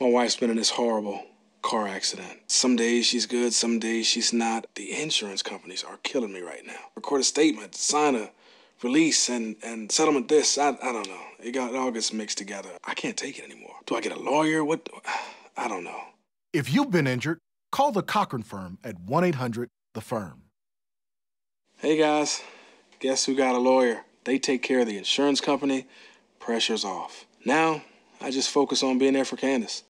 My wife's been in this horrible car accident. Some days she's good, some days she's not. The insurance companies are killing me right now. Record a statement, sign a release, and, and settlement this. I, I don't know. It, got, it all gets mixed together. I can't take it anymore. Do I get a lawyer? What? I don't know. If you've been injured, call the Cochran firm at 1 800 The Firm. Hey guys, guess who got a lawyer? They take care of the insurance company. Pressure's off. Now, I just focus on being there for Candace.